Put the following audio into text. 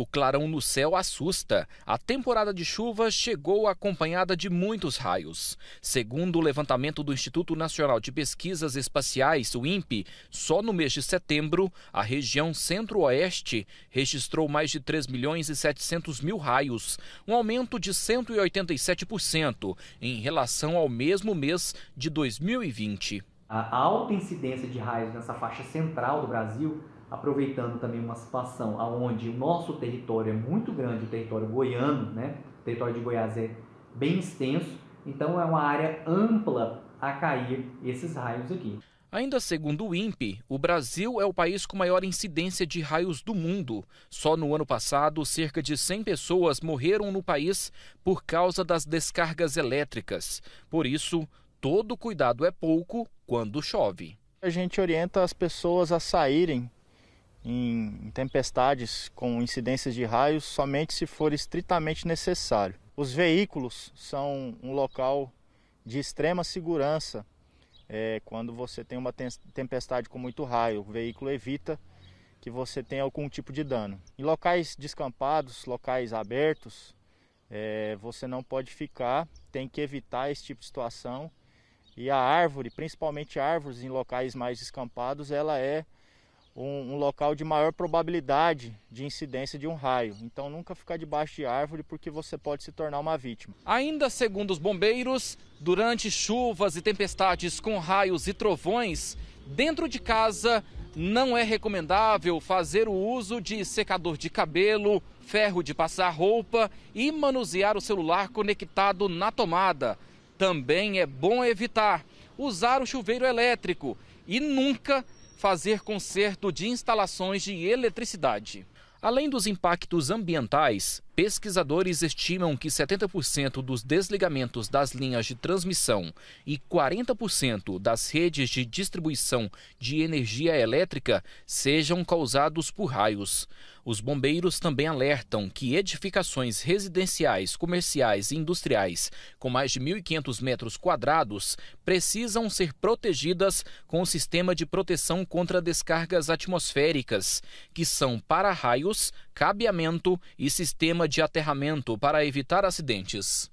O clarão no céu assusta. A temporada de chuva chegou acompanhada de muitos raios. Segundo o levantamento do Instituto Nacional de Pesquisas Espaciais, o INPE, só no mês de setembro, a região centro-oeste registrou mais de 3 milhões e 700 mil raios, um aumento de 187% em relação ao mesmo mês de 2020. A alta incidência de raios nessa faixa central do Brasil aproveitando também uma situação aonde o nosso território é muito grande, o território goiano, né? O território de Goiás é bem extenso, então é uma área ampla a cair esses raios aqui. Ainda segundo o INPE, o Brasil é o país com maior incidência de raios do mundo. Só no ano passado, cerca de 100 pessoas morreram no país por causa das descargas elétricas. Por isso, todo cuidado é pouco quando chove. A gente orienta as pessoas a saírem em tempestades com incidências de raios somente se for estritamente necessário. Os veículos são um local de extrema segurança é, quando você tem uma tempestade com muito raio. O veículo evita que você tenha algum tipo de dano. Em locais descampados, locais abertos, é, você não pode ficar, tem que evitar esse tipo de situação. E a árvore, principalmente árvores em locais mais descampados, ela é um, um, local de maior probabilidade de incidência de um raio. Então nunca ficar debaixo de árvore porque você pode se tornar uma vítima. Ainda segundo os bombeiros, durante chuvas e tempestades com raios e trovões, dentro de casa não é recomendável fazer o uso de secador de cabelo, ferro de passar roupa e manusear o celular conectado na tomada. Também é bom evitar usar o chuveiro elétrico e nunca fazer conserto de instalações de eletricidade. Além dos impactos ambientais, Pesquisadores estimam que 70% dos desligamentos das linhas de transmissão e 40% das redes de distribuição de energia elétrica sejam causados por raios. Os bombeiros também alertam que edificações residenciais, comerciais e industriais com mais de 1.500 metros quadrados precisam ser protegidas com o sistema de proteção contra descargas atmosféricas, que são para raios cabeamento e sistema de aterramento para evitar acidentes.